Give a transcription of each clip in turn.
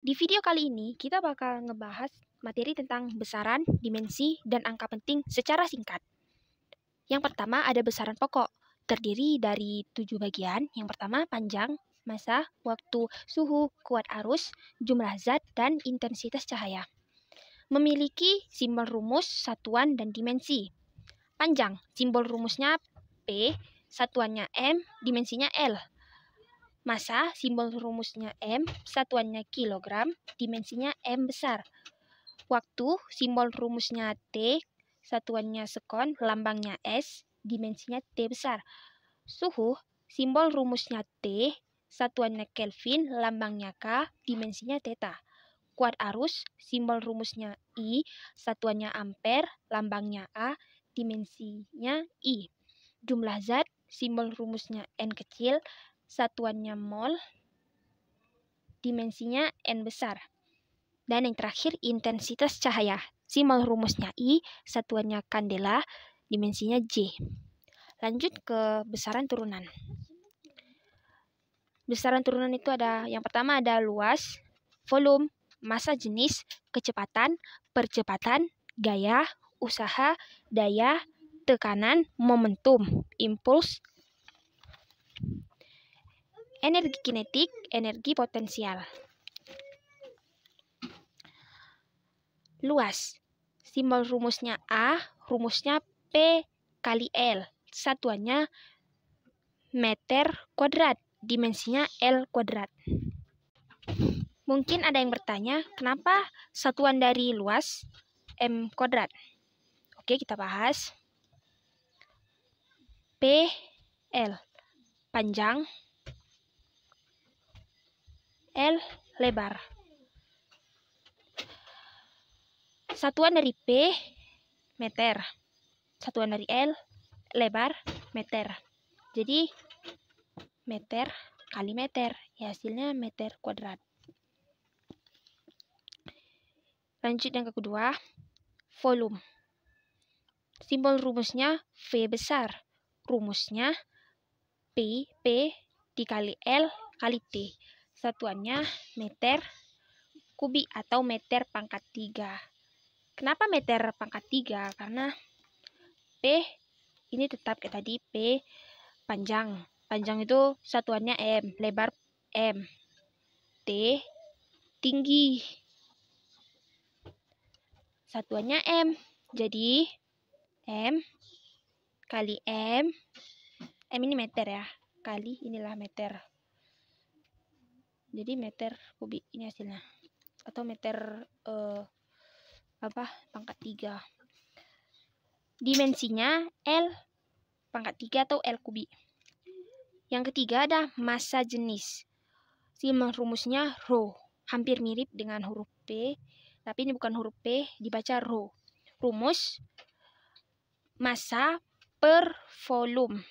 Di video kali ini, kita bakal ngebahas materi tentang besaran, dimensi, dan angka penting secara singkat. Yang pertama ada besaran pokok, terdiri dari tujuh bagian. Yang pertama panjang, masa, waktu, suhu, kuat arus, jumlah zat, dan intensitas cahaya. Memiliki simbol rumus, satuan, dan dimensi. Panjang, simbol rumusnya P, satuannya M, dimensinya L. Masa simbol rumusnya M, satuannya kilogram, dimensinya M besar. Waktu, simbol rumusnya T, satuannya sekon, lambangnya S, dimensinya T besar. Suhu, simbol rumusnya T, satuannya Kelvin, lambangnya K, dimensinya theta. Kuat arus, simbol rumusnya I, satuannya ampere, lambangnya A, dimensinya I. Jumlah zat, simbol rumusnya N kecil, satuannya mol, dimensinya n besar. Dan yang terakhir, intensitas cahaya. Simbol rumusnya I, satuannya kandela, dimensinya J. Lanjut ke besaran turunan. Besaran turunan itu ada, yang pertama ada luas, volume, massa jenis, kecepatan, percepatan, gaya, usaha, daya, tekanan, momentum, impuls, energi kinetik, energi potensial. Luas. Simbol rumusnya A, rumusnya P kali L. Satuannya meter kuadrat, dimensinya L kuadrat. Mungkin ada yang bertanya, kenapa satuan dari luas M kuadrat? Oke, kita bahas. P, L. Panjang, L lebar. Satuan dari P meter. Satuan dari L lebar meter. Jadi meter kali meter, ya hasilnya meter kuadrat. Lanjut yang kedua, volume. Simbol rumusnya V besar. Rumusnya P, P dikali L kali T. Satuannya meter kubik atau meter pangkat 3. Kenapa meter pangkat 3? Karena P ini tetap kayak tadi P panjang. Panjang itu satuannya M, lebar M. T tinggi. Satuannya M. Jadi M kali M. M ini meter ya. Kali inilah meter jadi meter kubik ini hasilnya atau meter uh, apa pangkat 3 dimensinya L pangkat 3 atau L kubik yang ketiga ada massa jenis si rumusnya rho hampir mirip dengan huruf P tapi ini bukan huruf P dibaca rho rumus massa per volume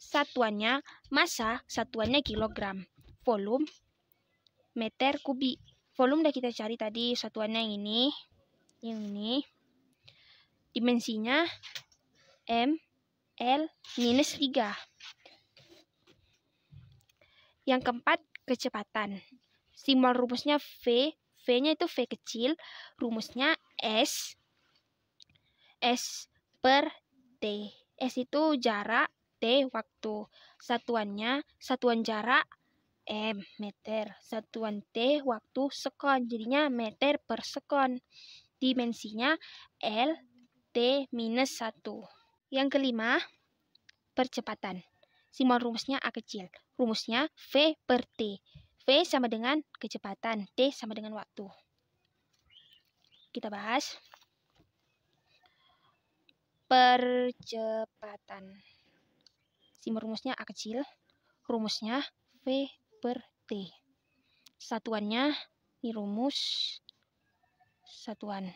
satuannya massa satuannya kilogram volume meter kubik. Volume udah kita cari tadi satuannya yang ini, yang ini. Dimensinya M L minus 3. Yang keempat, kecepatan. Simbol rumusnya V, V-nya itu V kecil, rumusnya S, S per T. S itu jarak, T waktu. Satuannya, satuan jarak m eh, meter satuan t waktu sekon jadinya meter per sekon dimensinya l t minus satu yang kelima percepatan simbol rumusnya a kecil rumusnya v per t v sama dengan kecepatan t sama dengan waktu kita bahas percepatan simbol rumusnya a kecil rumusnya v per T. Satuannya ini rumus satuan.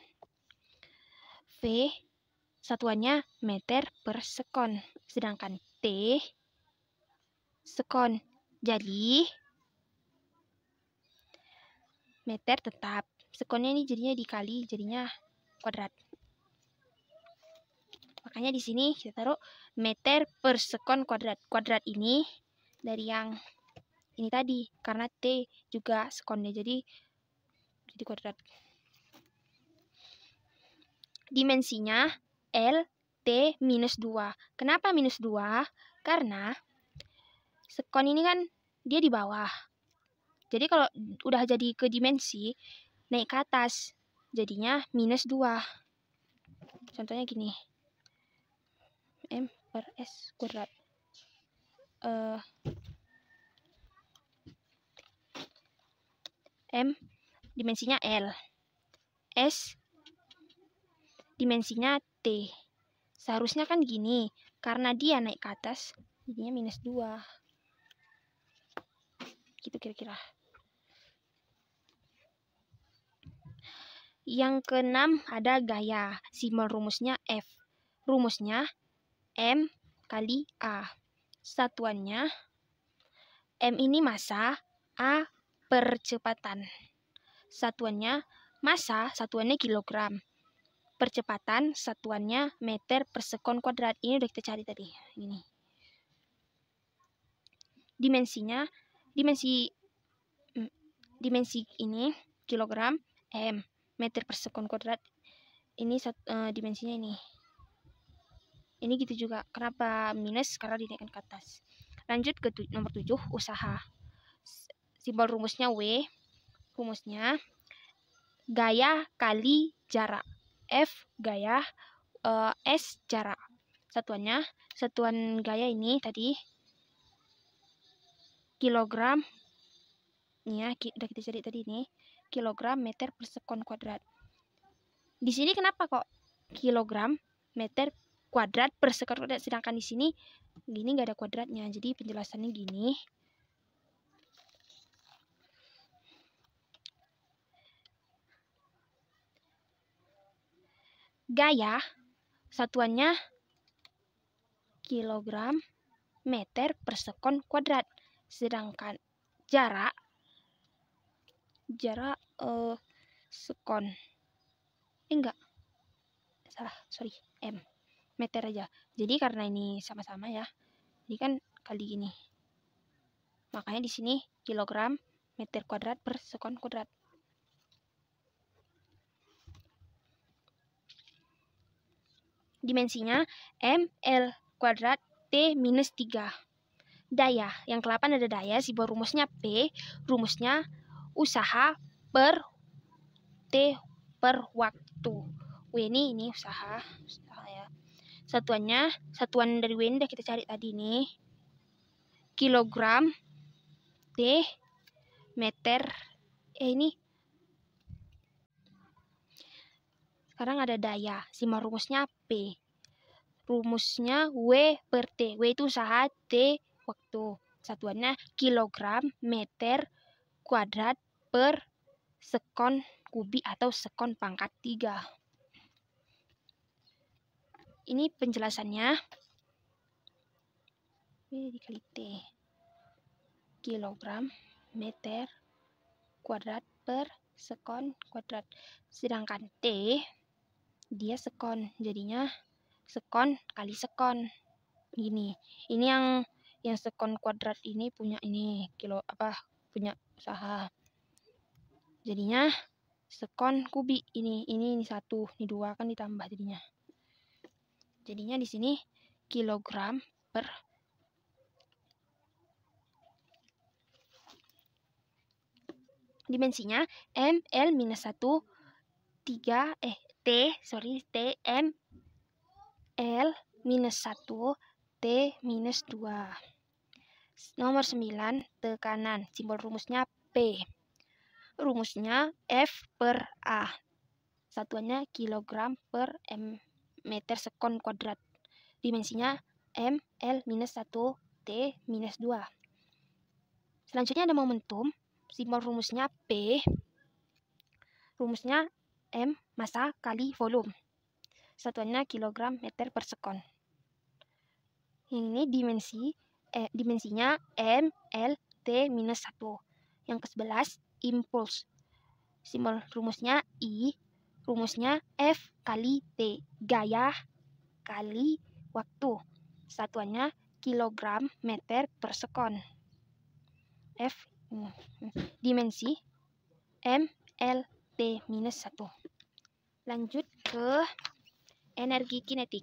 V satuannya meter per sekon. Sedangkan T sekon. Jadi meter tetap. Sekonnya ini jadinya dikali, jadinya kuadrat. Makanya di sini kita taruh meter per sekon kuadrat. Kuadrat ini dari yang ini tadi karena T juga sekonnya jadi jadi kuadrat dimensinya L T minus dua. kenapa minus dua? karena sekon ini kan dia di bawah jadi kalau udah jadi ke dimensi naik ke atas jadinya minus dua. contohnya gini M per S kuadrat eh, M dimensinya L. S dimensinya T. Seharusnya kan gini, karena dia naik ke atas, jadinya minus 2. Gitu kira-kira. Yang keenam ada gaya. Simbol rumusnya F. Rumusnya M kali A. Satuannya M ini masa, A percepatan. Satuannya massa, satuannya kilogram. Percepatan, satuannya meter per sekon kuadrat. Ini udah kita cari tadi. Ini. Dimensinya, dimensi mm, dimensi ini kilogram m meter per sekon kuadrat ini satu, uh, eh, dimensinya ini ini gitu juga kenapa minus karena dinaikkan ke atas lanjut ke nomor 7 usaha simbol rumusnya W, rumusnya gaya kali jarak. F gaya, uh, S jarak. Satuannya, satuan gaya ini tadi kilogram ya, udah kita cari tadi ini, kilogram meter per sekon kuadrat. Di sini kenapa kok kilogram meter kuadrat per sekon kuadrat sedangkan di sini gini nggak ada kuadratnya. Jadi penjelasannya gini. Gaya satuannya kilogram meter per persekon kuadrat. Sedangkan jarak jarak uh, sekon. Eh, enggak. Salah, sorry. M. Meter aja. Jadi karena ini sama-sama ya. ini kan kali gini. Makanya di sini kilogram meter kuadrat per sekon kuadrat. dimensinya M L kuadrat T minus 3. Daya, yang ke-8 ada daya, si buah rumusnya P, rumusnya usaha per T per waktu. W ini, ini usaha, usaha ya. Satuannya, satuan dari W ini kita cari tadi nih. Kilogram T meter, eh ini Sekarang ada daya. Simbol rumusnya P. Rumusnya W per T. W itu usaha, T waktu. Satuannya kilogram, meter, kuadrat per sekon kubik atau sekon pangkat 3. Ini penjelasannya. W dikali T. Kilogram, meter, kuadrat per sekon kuadrat. Sedangkan T dia sekon jadinya sekon kali sekon gini ini yang yang sekon kuadrat ini punya ini kilo apa punya usaha jadinya sekon kubik ini ini ini satu ini dua kan ditambah jadinya jadinya di sini kilogram per dimensinya ml minus satu 3 eh T sorry T M L minus 1 T minus 2 nomor 9 tekanan simbol rumusnya P rumusnya F per A satuannya kilogram per M meter sekon kuadrat dimensinya M L minus 1 T minus 2 selanjutnya ada momentum simbol rumusnya P rumusnya M masa kali volume. Satuannya kilogram meter per sekon. ini dimensi eh, dimensinya M, L, T minus 1. Yang ke-11 impuls. Simbol rumusnya I, rumusnya F kali T. Gaya kali waktu. Satuannya kilogram meter per sekon. F mm, dimensi M, L, T minus 1. Lanjut ke energi kinetik.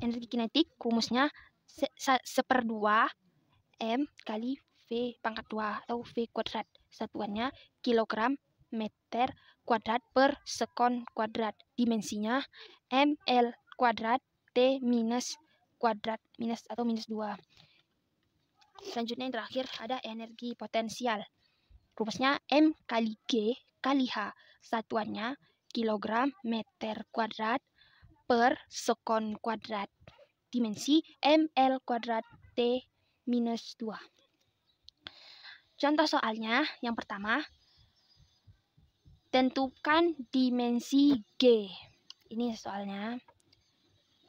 Energi kinetik rumusnya se se seperdua M kali V pangkat 2 atau V kuadrat. Satuannya kilogram meter kuadrat per sekon kuadrat. Dimensinya ML kuadrat T minus kuadrat minus atau minus 2. Selanjutnya yang terakhir ada energi potensial. Rumusnya M kali G kali H. Satuannya kilogram meter kuadrat per sekon kuadrat. Dimensi ML kuadrat T minus 2. Contoh soalnya, yang pertama, tentukan dimensi G. Ini soalnya.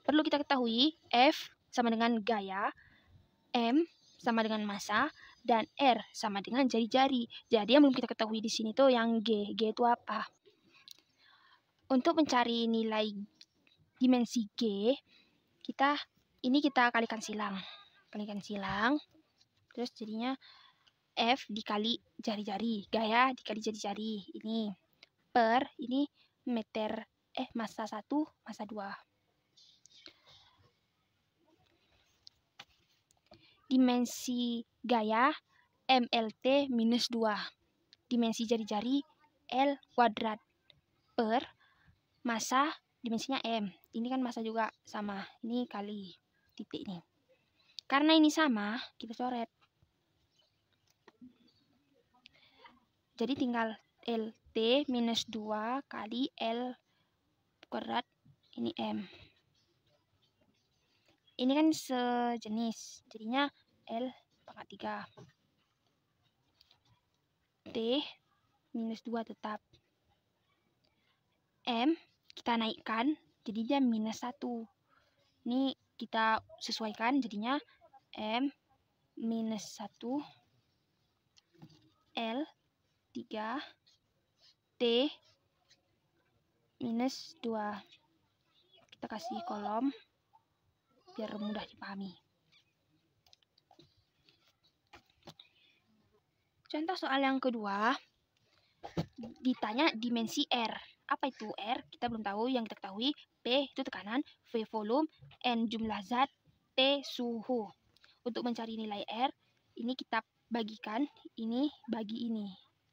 Perlu kita ketahui, F sama dengan gaya, M sama dengan massa, dan R sama dengan jari-jari. Jadi yang belum kita ketahui di sini tuh yang G. G itu apa? Untuk mencari nilai dimensi G, kita ini kita kalikan silang. Kalikan silang. Terus jadinya F dikali jari-jari. Gaya dikali jari-jari. Ini per ini meter eh masa 1, masa 2. dimensi gaya MLT minus 2, dimensi jari-jari L kuadrat per masa dimensinya M. Ini kan masa juga sama, ini kali titik ini. Karena ini sama, kita coret. Jadi tinggal LT minus 2 kali L kuadrat ini M ini kan sejenis jadinya L pangkat 3 T minus 2 tetap M kita naikkan jadinya minus 1 ini kita sesuaikan jadinya M minus 1 L 3 T minus 2 kita kasih kolom biar mudah dipahami. Contoh soal yang kedua, ditanya dimensi R. Apa itu R? Kita belum tahu, yang kita ketahui P itu tekanan, V volume, N jumlah zat, T suhu. Untuk mencari nilai R, ini kita bagikan, ini bagi ini,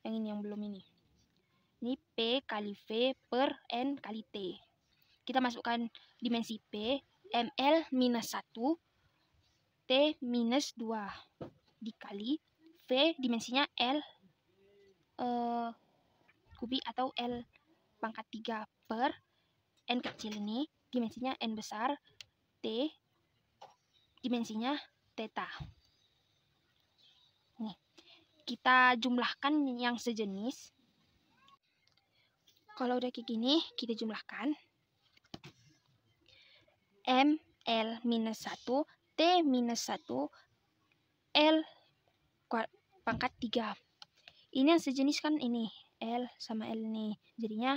yang ini yang belum ini. Ini P kali V per N kali T. Kita masukkan dimensi P, ml minus 1 T minus 2 dikali V dimensinya L uh, eh, kubik atau L pangkat 3 per N kecil ini dimensinya N besar T dimensinya theta nih kita jumlahkan yang sejenis kalau udah kayak gini kita jumlahkan M L minus 1, T minus 1, L pangkat 3. Ini yang sejenis kan ini, L sama L ini. Jadinya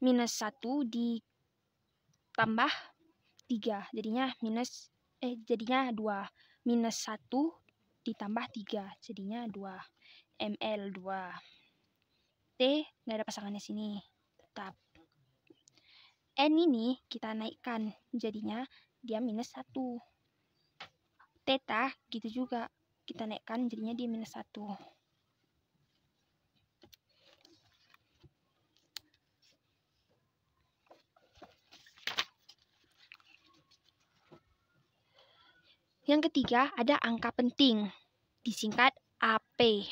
minus 1 ditambah 3. Jadinya minus, eh jadinya 2. Minus 1 ditambah 3. Jadinya 2. ML 2. T nggak ada pasangannya sini. Tetap. N ini kita naikkan jadinya dia minus 1 teta gitu juga kita naikkan jadinya dia minus 1 Yang ketiga ada angka penting disingkat AP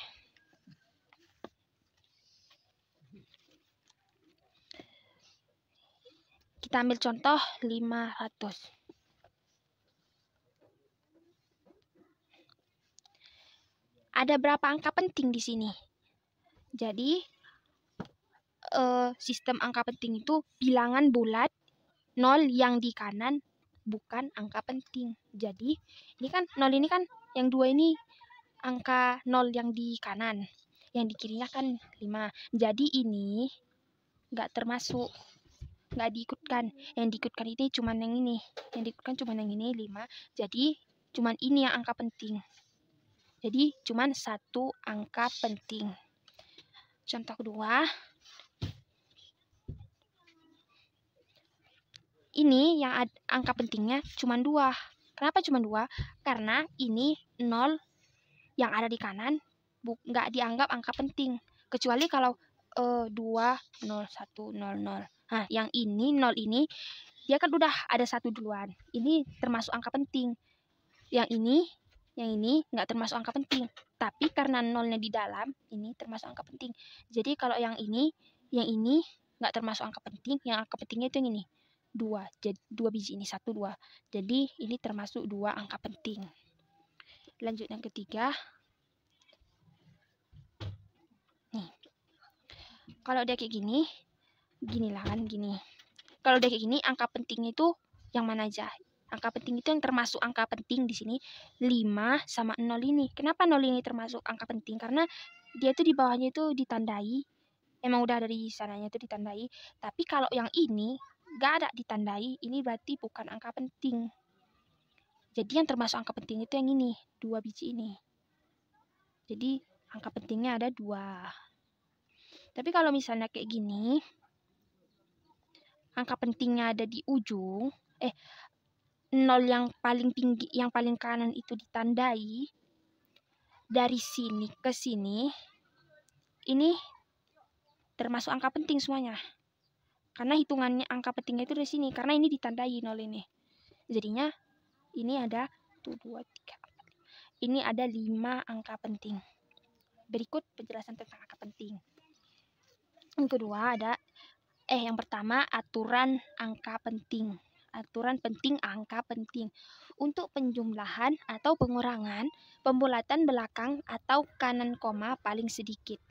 Kita ambil contoh 500. Ada berapa angka penting di sini? Jadi, uh, sistem angka penting itu bilangan bulat, nol yang di kanan bukan angka penting. Jadi, ini kan nol ini kan yang dua ini angka nol yang di kanan. Yang di kirinya kan 5. Jadi ini nggak termasuk nggak diikutkan yang diikutkan itu cuma yang ini yang diikutkan cuma yang ini 5 jadi cuma ini yang angka penting jadi cuma satu angka penting contoh kedua ini yang angka pentingnya cuma dua kenapa cuma dua karena ini nol yang ada di kanan nggak dianggap angka penting kecuali kalau eh, dua nol satu nol nol Nah, hmm. yang ini nol ini dia kan udah ada satu duluan. Ini termasuk angka penting. Yang ini, yang ini nggak termasuk angka penting. Tapi karena nolnya di dalam, ini termasuk angka penting. Jadi kalau yang ini, yang ini nggak termasuk angka penting. Yang angka pentingnya itu yang ini dua. Jadi dua biji ini satu dua. Jadi ini termasuk dua angka penting. Lanjut yang ketiga. Nih. Kalau dia kayak gini, gini lah kan gini kalau udah kayak gini angka penting itu yang mana aja angka penting itu yang termasuk angka penting di sini 5 sama 0 ini kenapa 0 ini termasuk angka penting karena dia tuh di bawahnya itu ditandai emang udah dari sananya itu ditandai tapi kalau yang ini gak ada ditandai ini berarti bukan angka penting jadi yang termasuk angka penting itu yang ini dua biji ini jadi angka pentingnya ada dua tapi kalau misalnya kayak gini angka pentingnya ada di ujung, eh nol yang paling tinggi yang paling kanan itu ditandai dari sini ke sini ini termasuk angka penting semuanya. Karena hitungannya angka pentingnya itu dari sini karena ini ditandai nol ini. Jadinya ini ada 1 2 3 4. Ini ada 5 angka penting. Berikut penjelasan tentang angka penting. Yang kedua ada eh yang pertama aturan angka penting. Aturan penting angka penting. Untuk penjumlahan atau pengurangan, pembulatan belakang atau kanan koma paling sedikit.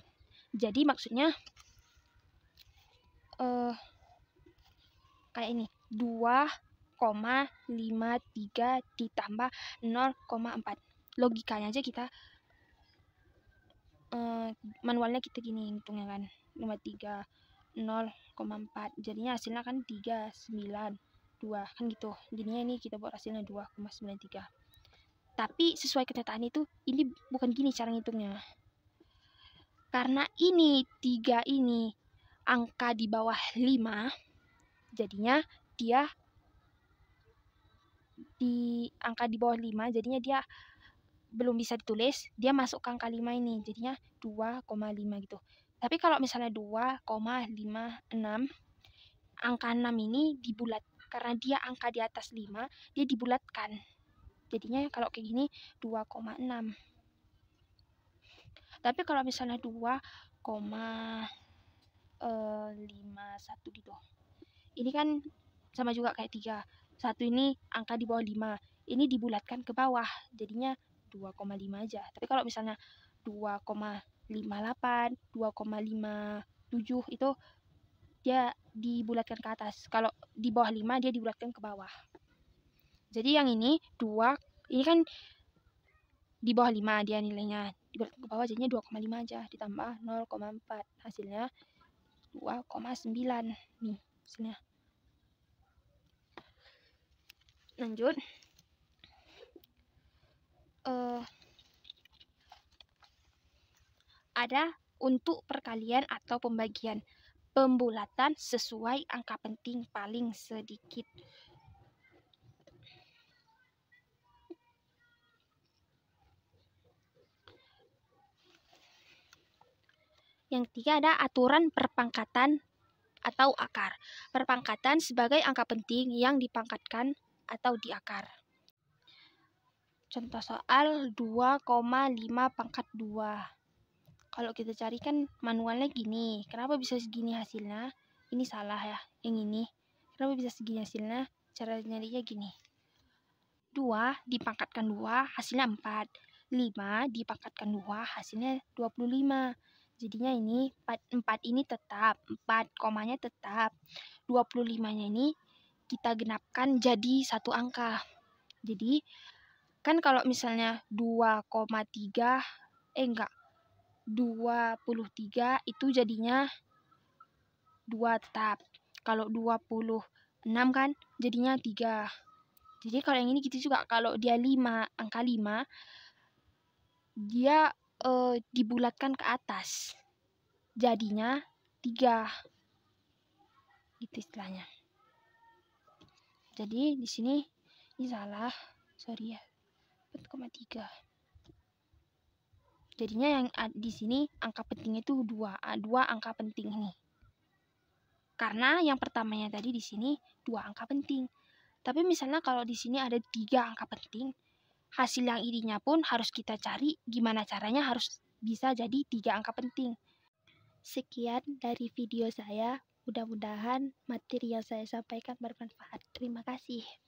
Jadi maksudnya eh kayak ini, 2,53 ditambah 0,4. Logikanya aja kita eh, manualnya kita gini hitungnya kan. 53 0,4 jadinya hasilnya kan 392 kan gitu jadinya ini kita buat hasilnya 2,93 tapi sesuai kenyataan itu ini bukan gini cara ngitungnya karena ini 3 ini angka di bawah 5 jadinya dia di angka di bawah 5 jadinya dia belum bisa ditulis dia masuk ke angka 5 ini jadinya 2,5 gitu tapi kalau misalnya 2,56 angka 6 ini dibulat karena dia angka di atas 5 dia dibulatkan. Jadinya kalau kayak gini 2,6. Tapi kalau misalnya 2, eh, 51 gitu. Ini kan sama juga kayak 3. 1 ini angka di bawah 5. Ini dibulatkan ke bawah, jadinya 2,5 aja. Tapi kalau misalnya 2, 58, 2,57 itu dia dibulatkan ke atas. Kalau di bawah 5 dia dibulatkan ke bawah. Jadi yang ini 2 ini kan di bawah 5 dia nilainya. Dibulatkan ke bawah jadinya 2,5 aja ditambah 0,4 hasilnya 2,9 nih hasilnya. Lanjut. Eh uh, ada untuk perkalian atau pembagian pembulatan sesuai angka penting paling sedikit. Yang ketiga ada aturan perpangkatan atau akar. Perpangkatan sebagai angka penting yang dipangkatkan atau diakar. Contoh soal 2,5 pangkat 2. Kalau kita cari kan manualnya gini. Kenapa bisa segini hasilnya? Ini salah ya, yang ini. Kenapa bisa segini hasilnya? Cara nyarinya gini. Dua dipangkatkan dua hasilnya empat. Lima dipangkatkan dua hasilnya dua puluh lima. Jadinya ini empat 4 ini tetap, 4 komanya tetap. Dua 25-nya ini kita genapkan jadi satu angka. Jadi kan kalau misalnya dua 2,3 eh enggak 23 itu jadinya 2 tetap. Kalau 26 kan jadinya 3. Jadi kalau yang ini gitu juga kalau dia 5, angka 5 dia e, dibulatkan ke atas. Jadinya 3. Gitu istilahnya. Jadi di sini ini salah. Sorry ya. 4,3. Jadinya yang di sini angka penting itu dua, dua angka penting ini Karena yang pertamanya tadi di sini dua angka penting. Tapi misalnya kalau di sini ada tiga angka penting, hasil yang idenya pun harus kita cari gimana caranya harus bisa jadi tiga angka penting. Sekian dari video saya. Mudah-mudahan materi yang saya sampaikan bermanfaat. Terima kasih.